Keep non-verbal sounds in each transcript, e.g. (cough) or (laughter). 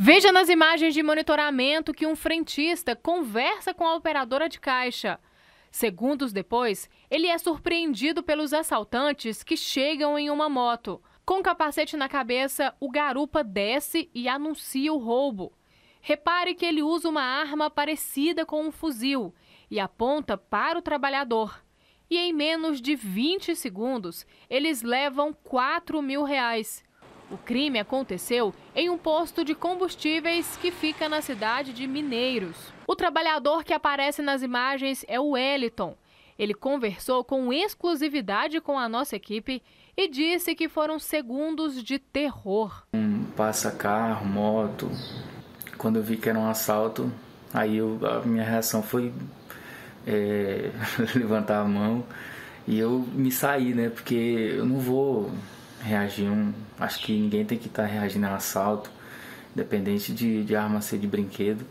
Veja nas imagens de monitoramento que um frentista conversa com a operadora de caixa. Segundos depois, ele é surpreendido pelos assaltantes que chegam em uma moto. Com o capacete na cabeça, o garupa desce e anuncia o roubo. Repare que ele usa uma arma parecida com um fuzil e aponta para o trabalhador. E em menos de 20 segundos, eles levam 4 mil reais. O crime aconteceu em um posto de combustíveis que fica na cidade de Mineiros. O trabalhador que aparece nas imagens é o Eliton. Ele conversou com exclusividade com a nossa equipe e disse que foram segundos de terror. Um passa carro, moto. Quando eu vi que era um assalto, aí eu, a minha reação foi é, (laughs) levantar a mão e eu me saí, né? Porque eu não vou um Acho que ninguém tem que estar tá reagindo a assalto, independente de, de arma ser de brinquedo.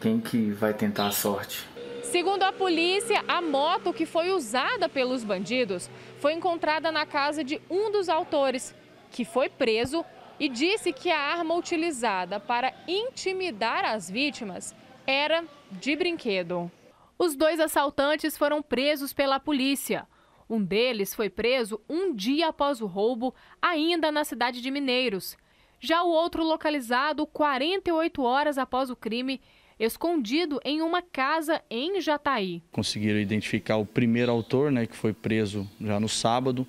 Quem que vai tentar a sorte? Segundo a polícia, a moto que foi usada pelos bandidos foi encontrada na casa de um dos autores, que foi preso e disse que a arma utilizada para intimidar as vítimas era de brinquedo. Os dois assaltantes foram presos pela polícia. Um deles foi preso um dia após o roubo, ainda na cidade de Mineiros. Já o outro localizado 48 horas após o crime, escondido em uma casa em Jataí. Conseguiram identificar o primeiro autor, né, que foi preso já no sábado.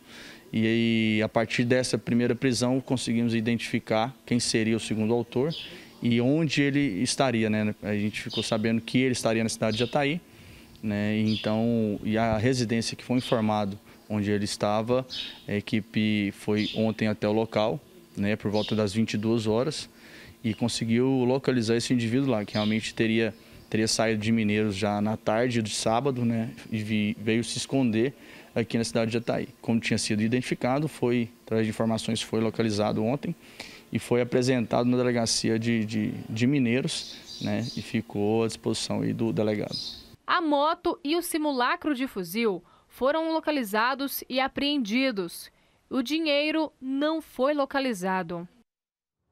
E aí, a partir dessa primeira prisão, conseguimos identificar quem seria o segundo autor e onde ele estaria. Né? A gente ficou sabendo que ele estaria na cidade de Jataí né? Então, e a residência que foi informado onde ele estava, a equipe foi ontem até o local, né, por volta das 22 horas, e conseguiu localizar esse indivíduo lá, que realmente teria, teria saído de Mineiros já na tarde de sábado, né, e veio se esconder aqui na cidade de Itaí. Como tinha sido identificado, foi, através de informações, foi localizado ontem e foi apresentado na delegacia de, de, de Mineiros, né, e ficou à disposição aí do delegado. A moto e o simulacro de fuzil foram localizados e apreendidos. O dinheiro não foi localizado.